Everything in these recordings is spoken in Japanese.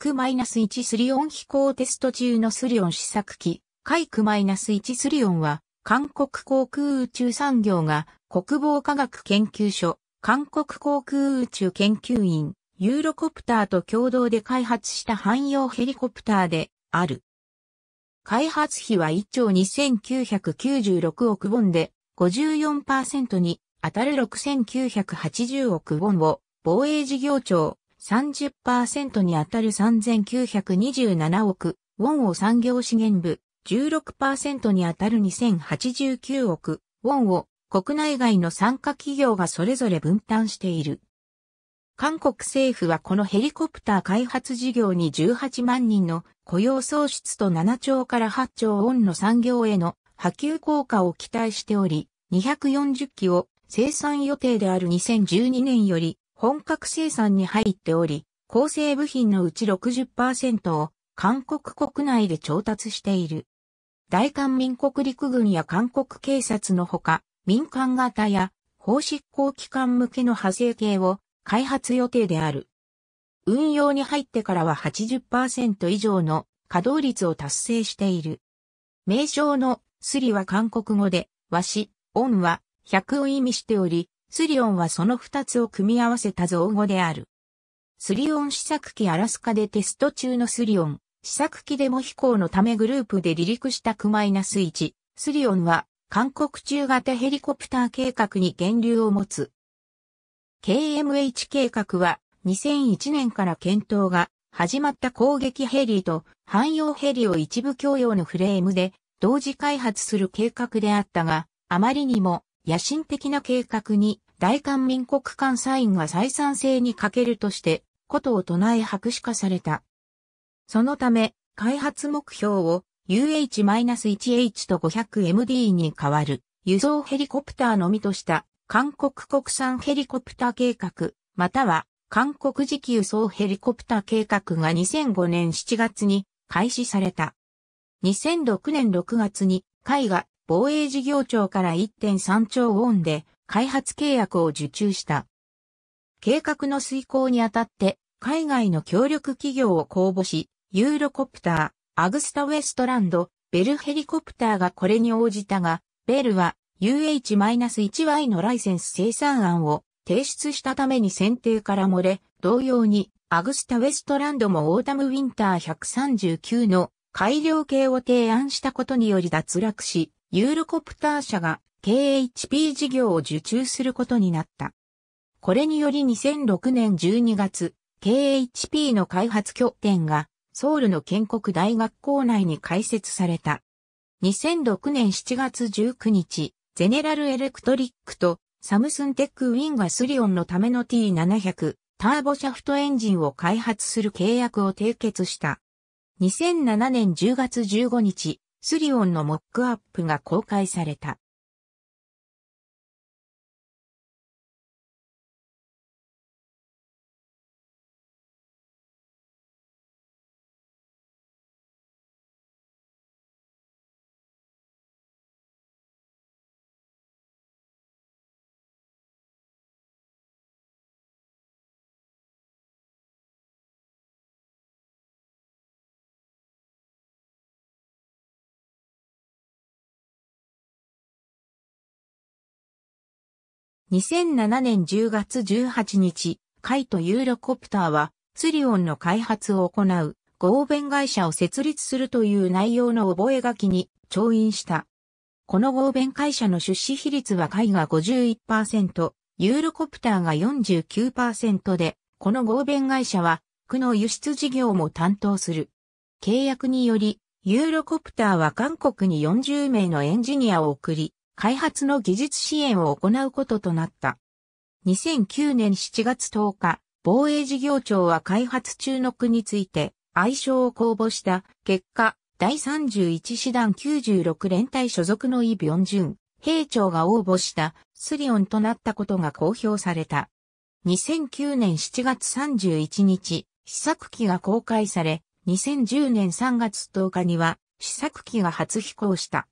Q-1 スリオン飛行テスト中のスリオン試作機、海 Q-1 スリオンは、韓国航空宇宙産業が国防科学研究所、韓国航空宇宙研究院、ユーロコプターと共同で開発した汎用ヘリコプターである。開発費は1兆2996億ウォンで54%に当たる6980億ウォンを防衛事業庁30%に当たる3927億ウォンを産業資源部、16%に当たる2089億ウォンを国内外の参加企業がそれぞれ分担している。韓国政府はこのヘリコプター開発事業に18万人の雇用創出と7兆から8兆ウォンの産業への波及効果を期待しており、240機を生産予定である2012年より本格生産に入っており、構成部品のうち60%を韓国国内で調達している。大韓民国陸軍や韓国警察のほか、民間型や法執行機関向けの派生系を開発予定である。運用に入ってからは80%以上の稼働率を達成している。名称のスリは韓国語で、和紙、ンは100を意味しており、スリオンはその二つを組み合わせた造語である。スリオン試作機アラスカでテスト中のスリオン、試作機デモ飛行のためグループで離陸したクマイナス1、スリオンは韓国中型ヘリコプター計画に源流を持つ。KMH 計画は2001年から検討が始まった攻撃ヘリと汎用ヘリを一部共用のフレームで同時開発する計画であったが、あまりにも野心的な計画に大韓民国艦サインが再算性に欠けるとして、ことを唱え白紙化された。そのため、開発目標を UH-1H と 500MD に変わる輸送ヘリコプターのみとした韓国国産ヘリコプター計画、または韓国時期輸送ヘリコプター計画が2005年7月に開始された。2006年6月に海が防衛事業庁から1.3兆ウォンで開発契約を受注した。計画の遂行にあたって、海外の協力企業を公募し、ユーロコプター、アグスタウェストランド、ベルヘリコプターがこれに応じたが、ベルは UH-1Y のライセンス生産案を提出したために選定から漏れ、同様にアグスタウェストランドもオータムウィンター139の改良系を提案したことにより脱落し、ユーロコプター社が KHP 事業を受注することになった。これにより2006年12月、KHP の開発拠点がソウルの建国大学校内に開設された。2006年7月19日、ゼネラルエレクトリックとサムスンテックウィンがスリオンのための T700 ターボシャフトエンジンを開発する契約を締結した。2007年10月15日、スリオンのモックアップが公開された。2007年10月18日、カイトユーロコプターは、ツリオンの開発を行う、合弁会社を設立するという内容の覚書に、調印した。この合弁会社の出資比率はイが51%、ユーロコプターが49%で、この合弁会社は、区の輸出事業も担当する。契約により、ユーロコプターは韓国に40名のエンジニアを送り、開発の技術支援を行うこととなった。2009年7月10日、防衛事業庁は開発中の区について、愛称を公募した結果、第31師団96連隊所属のイ・ビョンジュン、兵長が応募したスリオンとなったことが公表された。2009年7月31日、試作機が公開され、2010年3月10日には試作機が初飛行した。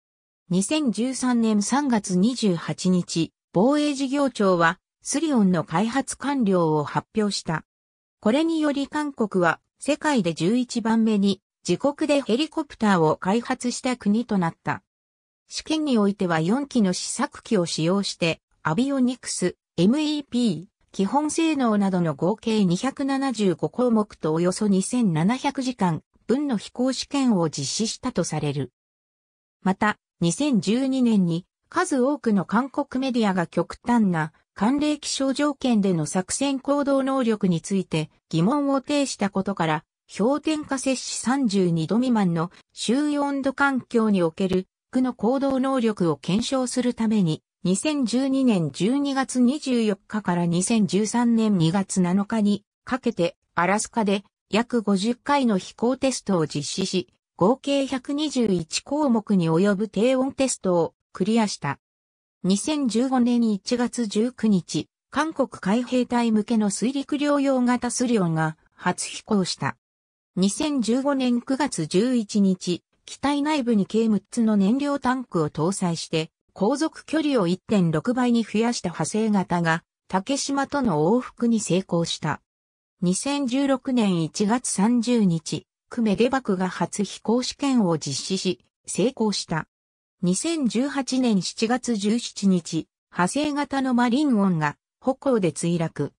2013年3月28日、防衛事業庁はスリオンの開発完了を発表した。これにより韓国は世界で11番目に自国でヘリコプターを開発した国となった。試験においては4機の試作機を使用してアビオニクス、MEP、基本性能などの合計275項目とおよそ2700時間分の飛行試験を実施したとされる。また、2012年に数多くの韓国メディアが極端な寒冷気象条件での作戦行動能力について疑問を呈したことから、氷点下摂氏32度未満の周囲温度環境における区の行動能力を検証するために、2012年12月24日から2013年2月7日にかけてアラスカで約50回の飛行テストを実施し、合計121項目に及ぶ低音テストをクリアした。2015年1月19日、韓国海兵隊向けの水陸両用型スリオンが初飛行した。2015年9月11日、機体内部に計6つの燃料タンクを搭載して、航続距離を1.6倍に増やした派生型が、竹島との往復に成功した。2016年1月30日、クメデバクが初飛行試験を実施し、成功した。2018年7月17日、派生型のマリンオンが歩行で墜落。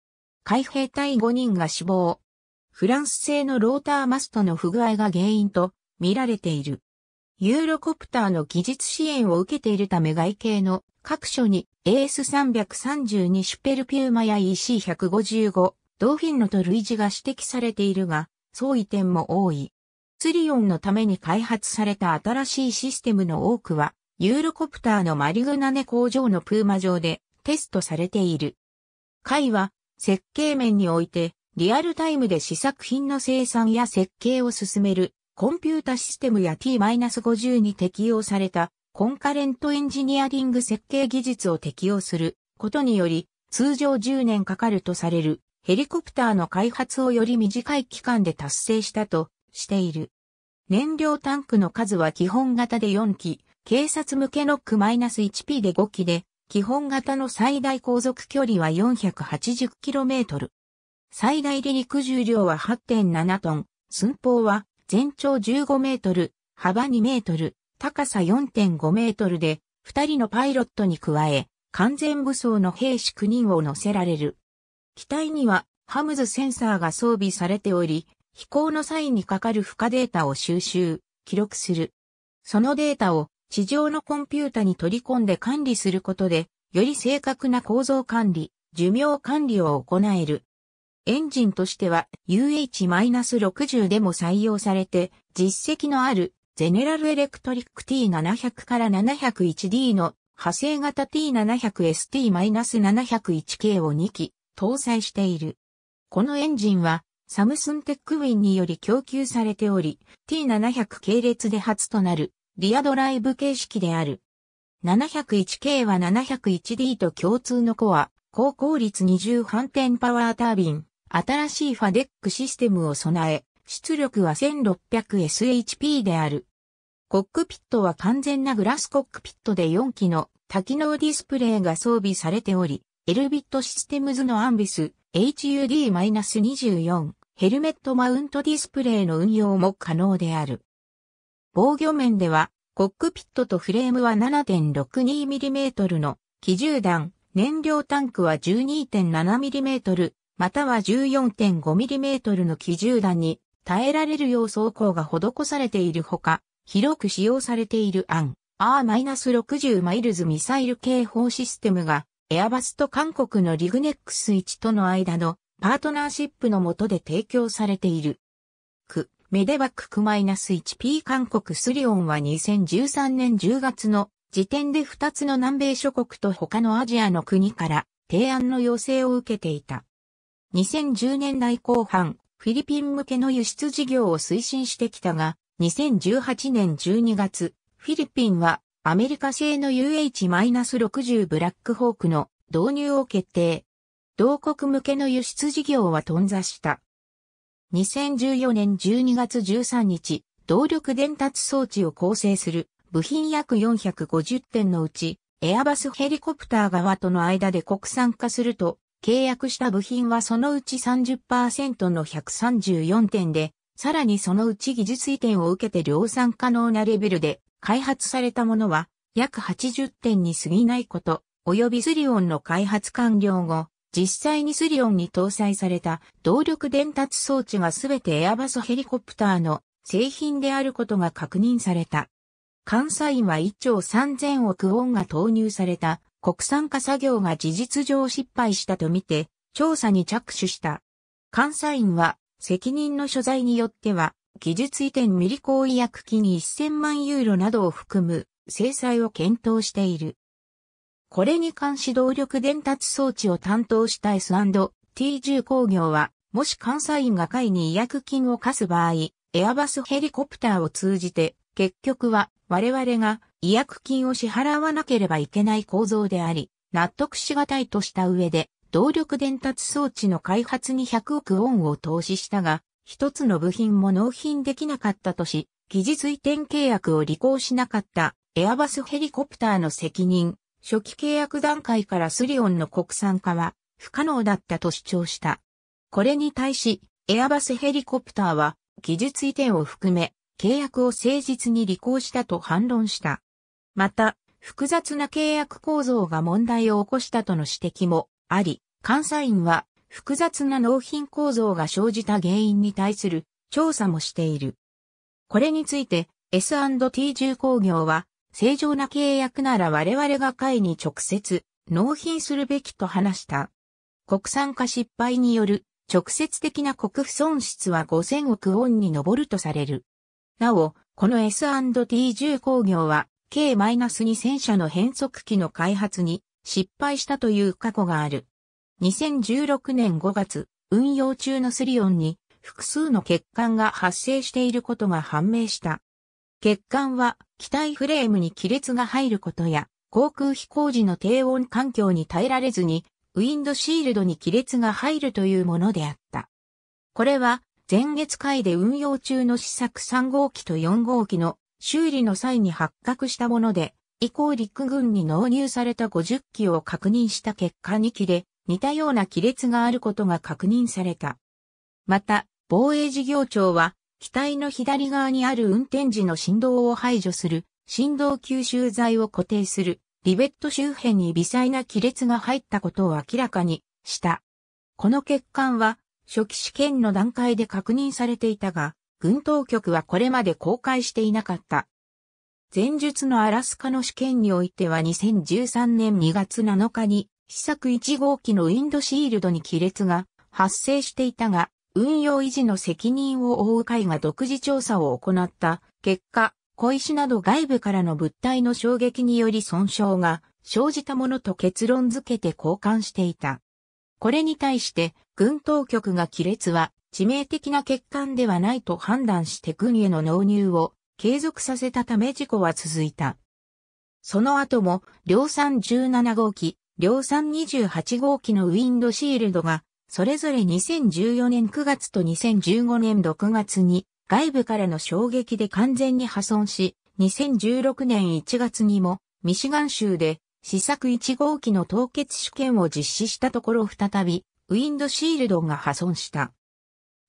海兵隊5人が死亡。フランス製のローターマストの不具合が原因と見られている。ユーロコプターの技術支援を受けているため外形の各所に AS332 シュペルピューマや EC155、ドーフィンのと類似が指摘されているが、相違点も多い。ツリオンのために開発された新しいシステムの多くは、ユーロコプターのマリグナネ工場のプーマ上でテストされている。会は、設計面において、リアルタイムで試作品の生産や設計を進める、コンピュータシステムや T-50 に適用された、コンカレントエンジニアリング設計技術を適用することにより、通常10年かかるとされるヘリコプターの開発をより短い期間で達成したとしている。燃料タンクの数は基本型で4機、警察向けノック -1P で5機で、基本型の最大航続距離は 480km。最大離陸重量は8.7トン、寸法は全長15メートル、幅2メートル、高さ4.5メートルで、2人のパイロットに加え、完全武装の兵士9人を乗せられる。機体にはハムズセンサーが装備されており、飛行の際にかかる負荷データを収集、記録する。そのデータを地上のコンピュータに取り込んで管理することで、より正確な構造管理、寿命管理を行える。エンジンとしては UH-60 でも採用されて、実績のあるゼネラルエレクトリック T700 から 701D の派生型 T700ST-701K を2機搭載している。このエンジンは、サムスンテックウィンにより供給されており、T700 系列で初となる、リアドライブ形式である。701K は 701D と共通のコア、高効率20反転パワータービン、新しいファデックシステムを備え、出力は 1600SHP である。コックピットは完全なグラスコックピットで4機の多機能ディスプレイが装備されており、エルビットシステムズのアンビス HUD-24 ヘルメットマウントディスプレイの運用も可能である。防御面では、コックピットとフレームは 7.62mm の基銃弾、燃料タンクは 12.7mm、または 14.5mm の基銃弾に耐えられるよう装甲が施されているほか、広く使用されているアン、R-60 マイルズミサイル警報システムがエアバスと韓国のリグネックス1との間のパートナーシップの下で提供されている。ク、メデバックク -1P 韓国スリオンは2013年10月の時点で2つの南米諸国と他のアジアの国から提案の要請を受けていた。2010年代後半、フィリピン向けの輸出事業を推進してきたが、2018年12月、フィリピンはアメリカ製の UH-60 ブラックホークの導入を決定。同国向けの輸出事業は頓挫した。2014年12月13日、動力伝達装置を構成する部品約450点のうち、エアバスヘリコプター側との間で国産化すると、契約した部品はそのうち30%の134点で、さらにそのうち技術移転を受けて量産可能なレベルで開発されたものは約80点に過ぎないこと、及びスリオンの開発完了後、実際にスリオンに搭載された動力伝達装置がすべてエアバスヘリコプターの製品であることが確認された。監査員は1兆3000億ウォンが投入された国産化作業が事実上失敗したとみて調査に着手した。監査員は責任の所在によっては技術移転未利行違約金1000万ユーロなどを含む制裁を検討している。これに関し動力伝達装置を担当した S&T10 工業は、もし監査員が会に違約金を課す場合、エアバスヘリコプターを通じて、結局は我々が違約金を支払わなければいけない構造であり、納得しがたいとした上で、動力伝達装置の開発に100億ウォンを投資したが、一つの部品も納品できなかったとし、技術移転契約を履行しなかったエアバスヘリコプターの責任、初期契約段階からスリオンの国産化は不可能だったと主張した。これに対し、エアバスヘリコプターは技術移転を含め契約を誠実に履行したと反論した。また、複雑な契約構造が問題を起こしたとの指摘もあり、監査員は複雑な納品構造が生じた原因に対する調査もしている。これについて S&T 重工業は正常な契約なら我々が会に直接納品するべきと話した。国産化失敗による直接的な国府損失は5000億ウォンに上るとされる。なお、この S&T 重工業は、K-2000 社の変速機の開発に失敗したという過去がある。2016年5月、運用中のスリオンに複数の欠陥が発生していることが判明した。欠陥は機体フレームに亀裂が入ることや、航空飛行時の低温環境に耐えられずに、ウィンドシールドに亀裂が入るというものであった。これは、前月会で運用中の試作3号機と4号機の修理の際に発覚したもので、以降陸軍に納入された50機を確認した結果2機で、似たような亀裂があることが確認された。また、防衛事業庁は、機体の左側にある運転時の振動を排除する、振動吸収剤を固定する、リベット周辺に微細な亀裂が入ったことを明らかにした。この欠陥は、初期試験の段階で確認されていたが、軍当局はこれまで公開していなかった。前述のアラスカの試験においては2013年2月7日に試作1号機のウィンドシールドに亀裂が発生していたが、運用維持の責任を負う会が独自調査を行った結果、小石など外部からの物体の衝撃により損傷が生じたものと結論付けて交換していた。これに対して、軍当局が亀裂は致命的な欠陥ではないと判断して軍への納入を継続させたため事故は続いた。その後も量産17号機量産28号機のウィンドシールドが、それぞれ2014年9月と2015年6月に外部からの衝撃で完全に破損し、2016年1月にもミシガン州で試作1号機の凍結試験を実施したところ再びウィンドシールドが破損した。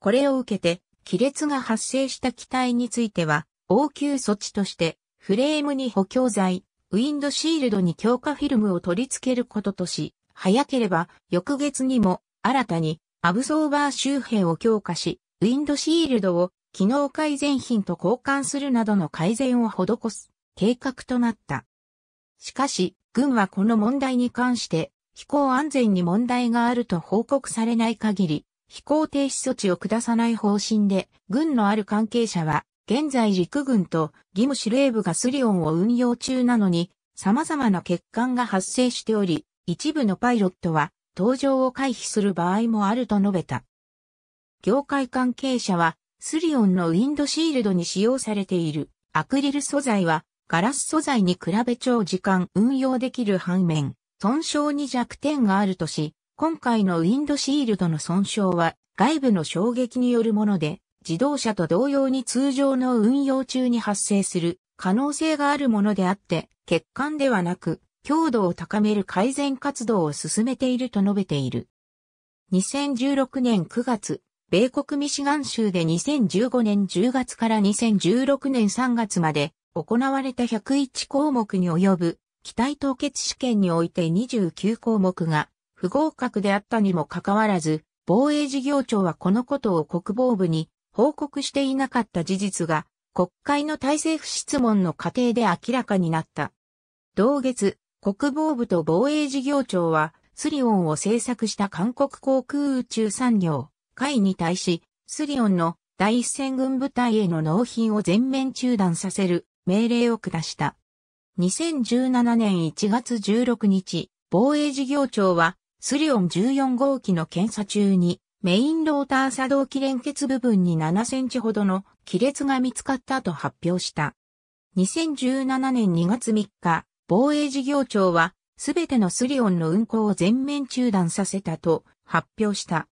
これを受けて亀裂が発生した機体については応急措置としてフレームに補強材、ウィンドシールドに強化フィルムを取り付けることとし、早ければ翌月にも新たにアブソーバー周辺を強化し、ウィンドシールドを機能改善品と交換するなどの改善を施す計画となった。しかし、軍はこの問題に関して飛行安全に問題があると報告されない限り、飛行停止措置を下さない方針で、軍のある関係者は現在陸軍と義務司令部がスリオンを運用中なのに、様々な欠陥が発生しており、一部のパイロットは、搭乗を回避する場合もあると述べた。業界関係者は、スリオンのウィンドシールドに使用されているアクリル素材は、ガラス素材に比べ長時間運用できる反面、損傷に弱点があるとし、今回のウィンドシールドの損傷は外部の衝撃によるもので、自動車と同様に通常の運用中に発生する可能性があるものであって、欠陥ではなく、強度を高める改善活動を進めていると述べている。2016年9月、米国ミシガン州で2015年10月から2016年3月まで行われた101項目に及ぶ機体凍結試験において29項目が不合格であったにもかかわらず、防衛事業庁はこのことを国防部に報告していなかった事実が、国会の体制不質問の過程で明らかになった。同月、国防部と防衛事業庁は、スリオンを制作した韓国航空宇宙産業、会に対し、スリオンの第一線軍部隊への納品を全面中断させる命令を下した。2017年1月16日、防衛事業庁は、スリオン14号機の検査中に、メインローター作動機連結部分に7センチほどの亀裂が見つかったと発表した。2017年2月3日、防衛事業庁は、すべてのスリオンの運行を全面中断させたと発表した。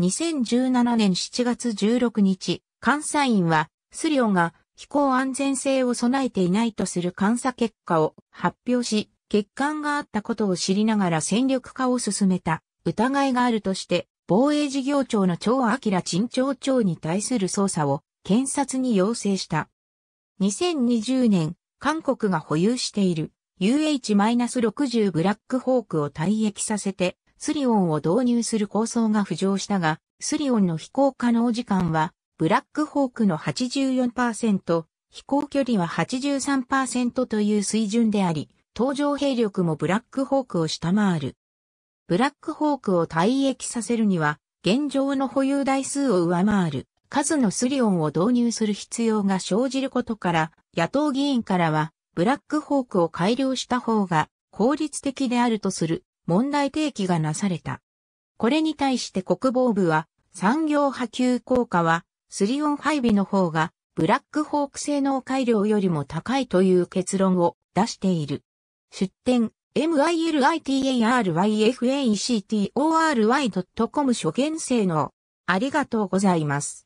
2017年7月16日、監査院は、スリオンが飛行安全性を備えていないとする監査結果を発表し、欠陥があったことを知りながら戦力化を進めた疑いがあるとして、防衛事業庁の長明陳長庁に対する捜査を検察に要請した。2020年、韓国が保有している UH-60 ブラックホークを退役させてスリオンを導入する構想が浮上したが、スリオンの飛行可能時間はブラックホークの84%、飛行距離は83%という水準であり、搭乗兵力もブラックホークを下回る。ブラックホークを退役させるには、現状の保有台数を上回る数のスリオンを導入する必要が生じることから、野党議員からは、ブラックホークを改良した方が効率的であるとする問題提起がなされた。これに対して国防部は、産業波及効果は、スリオン配備の方が、ブラックホーク性能改良よりも高いという結論を出している。出展、militaryfactory.com 初見性能。ありがとうございます。